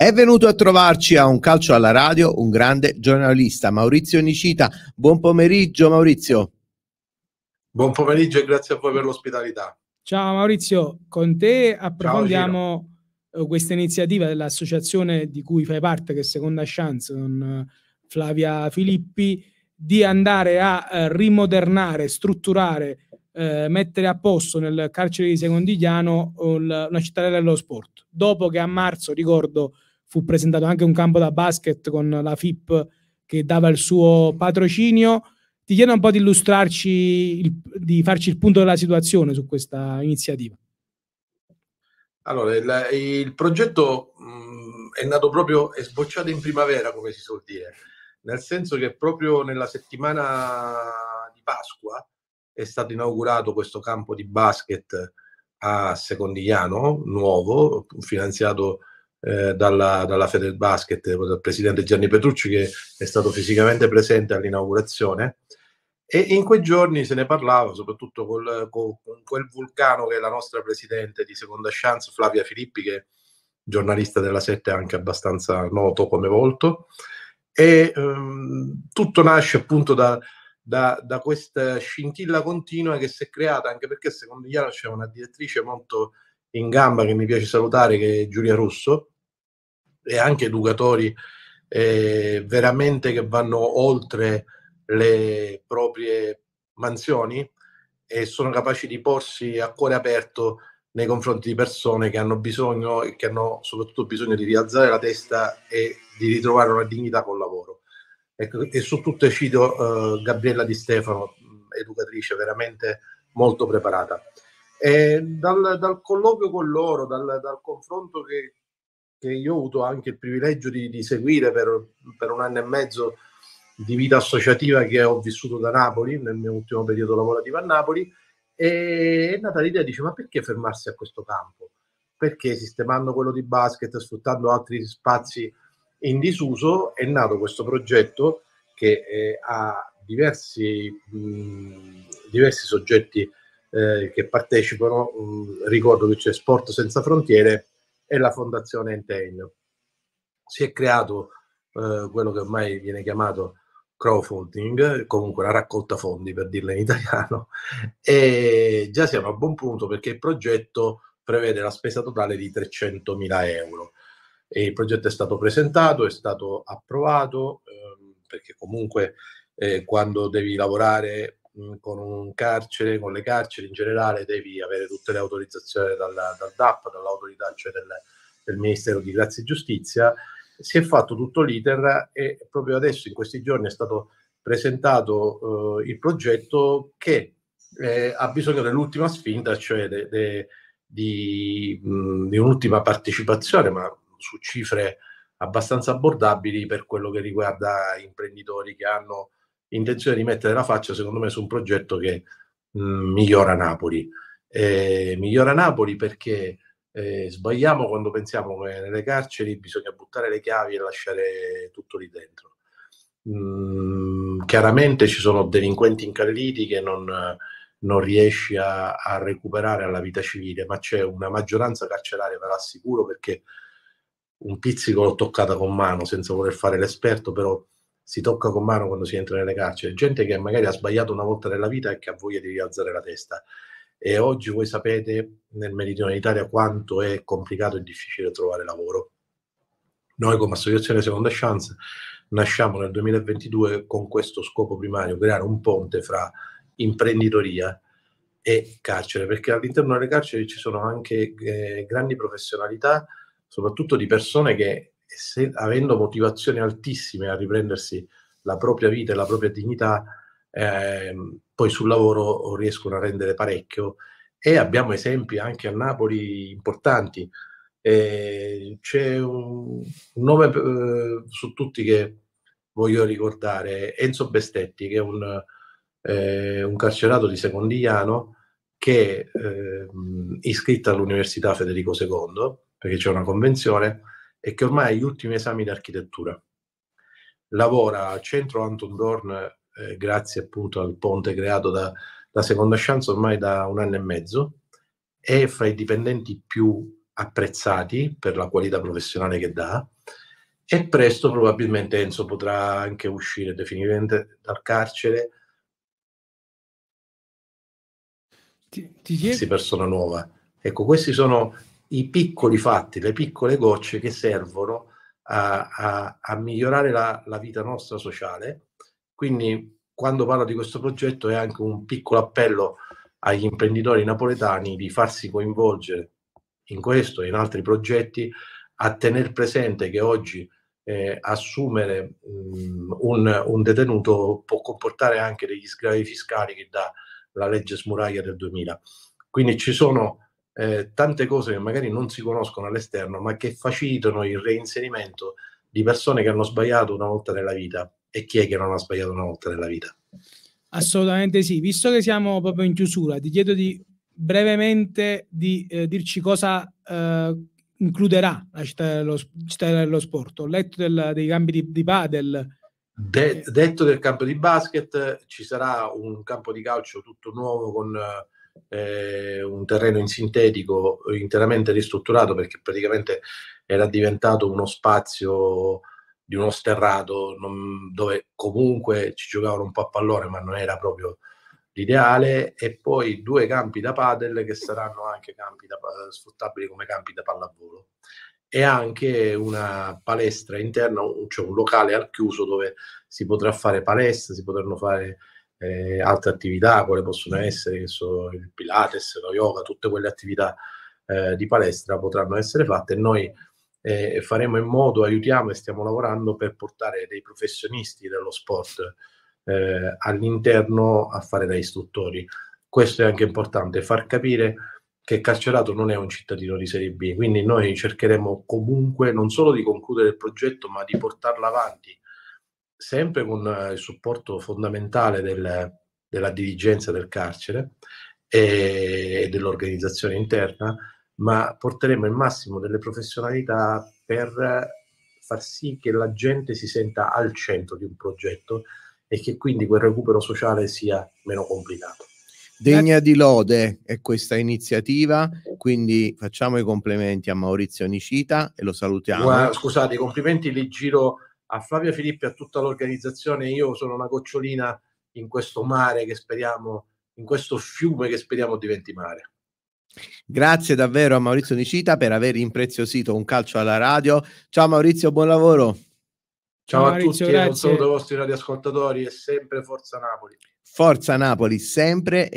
È venuto a trovarci a un calcio alla radio un grande giornalista, Maurizio Nicita. Buon pomeriggio Maurizio. Buon pomeriggio e grazie a voi per l'ospitalità. Ciao Maurizio, con te approfondiamo Ciao, eh, questa iniziativa dell'associazione di cui fai parte, che è Seconda Chance, con eh, Flavia Filippi, di andare a eh, rimodernare, strutturare, eh, mettere a posto nel carcere di Secondigliano una cittadella dello sport. Dopo che a marzo, ricordo, fu presentato anche un campo da basket con la FIP che dava il suo patrocinio. Ti chiedo un po' di illustrarci, il, di farci il punto della situazione su questa iniziativa. Allora, il, il progetto mh, mm, è nato proprio, è sbocciato in primavera, come si suol dire, nel senso che proprio nella settimana di Pasqua è stato inaugurato questo campo di basket a Secondigliano, nuovo, finanziato eh, dalla, dalla Basket, eh, dal presidente Gianni Petrucci che è stato fisicamente presente all'inaugurazione e in quei giorni se ne parlava soprattutto col, col, con quel vulcano che è la nostra presidente di seconda chance Flavia Filippi che è giornalista della Sette anche abbastanza noto come volto e ehm, tutto nasce appunto da, da, da, questa scintilla continua che si è creata anche perché secondo Iano c'è una direttrice molto in gamba che mi piace salutare, che è Giulia Russo, e anche educatori eh, veramente che vanno oltre le proprie mansioni e sono capaci di porsi a cuore aperto nei confronti di persone che hanno bisogno e che hanno soprattutto bisogno di rialzare la testa e di ritrovare una dignità col lavoro. E, ecco, e su tutte cito eh, Gabriella Di Stefano, educatrice veramente molto preparata. E dal, dal colloquio con loro, dal, dal confronto che, che, io ho avuto anche il privilegio di, di seguire per, per, un anno e mezzo di vita associativa che ho vissuto da Napoli, nel mio ultimo periodo lavorativo a Napoli, e nata l'idea dice ma perché fermarsi a questo campo? Perché sistemando quello di basket, sfruttando altri spazi in disuso, è nato questo progetto che eh, ha diversi, mh, diversi soggetti eh, che partecipano, mh, ricordo che c'è Sport Senza Frontiere e la Fondazione Entegno. Si è creato eh, quello che ormai viene chiamato crowdfunding, comunque la raccolta fondi per dirla in italiano, e già siamo a buon punto perché il progetto prevede la spesa totale di 300.000 euro. E il progetto è stato presentato, è stato approvato, ehm, perché comunque eh, quando devi lavorare Mhmm, con un carcere, con le carceri in generale, devi avere tutte le autorizzazioni dal, dal DAP, dall'autorità, cioè del, del Ministero di Grazia e Giustizia. Si è fatto tutto l'iter e proprio adesso, in questi giorni, è stato presentato eh, il progetto che eh, ha bisogno dell'ultima spinta, cioè de, de, di, mh, mhmm, di, un'ultima partecipazione, ma su cifre abbastanza abbordabili per quello che riguarda imprenditori che hanno intenzione di mettere la faccia, secondo me, su un progetto che mh, mm, migliora Napoli. Eh, migliora Napoli perché eh, sbagliamo quando pensiamo che nelle carceri bisogna buttare le chiavi e lasciare tutto lì dentro. Mm, chiaramente ci sono delinquenti incalliti che non, non riesci a, a, recuperare alla vita civile, ma c'è una maggioranza carceraria, ve l'assicuro, perché un pizzico l'ho toccata con mano senza voler fare l'esperto, però si tocca con mano quando si entra nelle carceri, gente che magari ha sbagliato una volta nella vita e che ha voglia di rialzare la testa. E oggi voi sapete nel meridione d'Italia quanto è complicato e difficile trovare lavoro. Noi come Associazione Seconda Chance nasciamo nel 2022 con questo scopo primario, creare un ponte fra imprenditoria e carcere, perché all'interno delle carceri ci sono anche eh, grandi professionalità, soprattutto di persone che se, avendo motivazioni altissime a riprendersi la propria vita e la propria dignità, eh, poi sul lavoro riescono a rendere parecchio e abbiamo esempi anche a Napoli importanti. Eh, c'è un, un nome eh, su tutti che voglio ricordare, Enzo Bestetti, che è un, eh, un carcerato di Secondigliano che è ehm, iscritto all'Università Federico II, perché c'è una convenzione, e che ormai ha gli ultimi esami di architettura. Lavora al centro Anton Dorn, eh, grazie appunto al ponte creato da, da Seconda Chance ormai da un anno e mezzo, è fra i dipendenti più apprezzati per la qualità professionale che dà e presto probabilmente Enzo potrà anche uscire definitivamente dal carcere. Ti, ti chiedo... persona nuova. Ecco, questi sono i piccoli fatti, le piccole gocce che servono a, a, a migliorare la, la, vita nostra sociale. Quindi quando parlo di questo progetto è anche un piccolo appello agli imprenditori napoletani di farsi coinvolgere in questo e in altri progetti, a tenere presente che oggi eh, assumere mh, mm, un, un, detenuto può comportare anche degli sgravi fiscali che dà la legge Smuraglia del 2000. Quindi ci sono eh, tante cose che magari non si conoscono all'esterno, ma che facilitano il reinserimento di persone che hanno sbagliato una volta nella vita. E chi è che non ha sbagliato una volta nella vita? Assolutamente sì, visto che siamo proprio in chiusura, ti chiedo di brevemente di eh, dirci cosa eh, includerà la città dello, città dello, sport. Ho letto del, dei campi di, di padel. De, detto del campo di basket, ci sarà un campo di calcio tutto nuovo con eh, eh, un terreno in sintetico interamente ristrutturato perché praticamente era diventato uno spazio di uno sterrato non, dove comunque ci giocavano un po' a pallone ma non era proprio l'ideale e poi due campi da padel che saranno anche campi da, sfruttabili come campi da pallavolo e anche una palestra interna, cioè un locale al chiuso dove si potrà fare palestra, si potranno fare eh, altre attività, quale possono essere so, il Pilates, lo yoga, tutte quelle attività eh, di palestra potranno essere fatte e noi eh, faremo in modo, aiutiamo e stiamo lavorando per portare dei professionisti dello sport eh, all'interno a fare da istruttori. Questo è anche importante, far capire che carcerato non è un cittadino di Serie B, quindi noi cercheremo comunque non solo di concludere il progetto, ma di portarlo avanti sempre con eh, il supporto fondamentale del, della dirigenza del carcere eh, e, dell'organizzazione interna, ma porteremo il massimo delle professionalità per far sì che la gente si senta al centro di un progetto e che quindi quel recupero sociale sia meno complicato. Degna di lode è questa iniziativa, quindi facciamo i complimenti a Maurizio Nicita e lo salutiamo. Guarda, scusate, i complimenti li giro a Flavio Filippi e a tutta l'organizzazione. Io sono una gocciolina in questo mare che speriamo, in questo fiume che speriamo diventi mare. Grazie davvero a Maurizio Nicita per aver impreziosito un calcio alla radio. Ciao Maurizio, buon lavoro. Ciao, Ciao a Maurizio, tutti, grazie. un saluto ai vostri radioascoltatori e sempre Forza Napoli. Forza Napoli, sempre. E...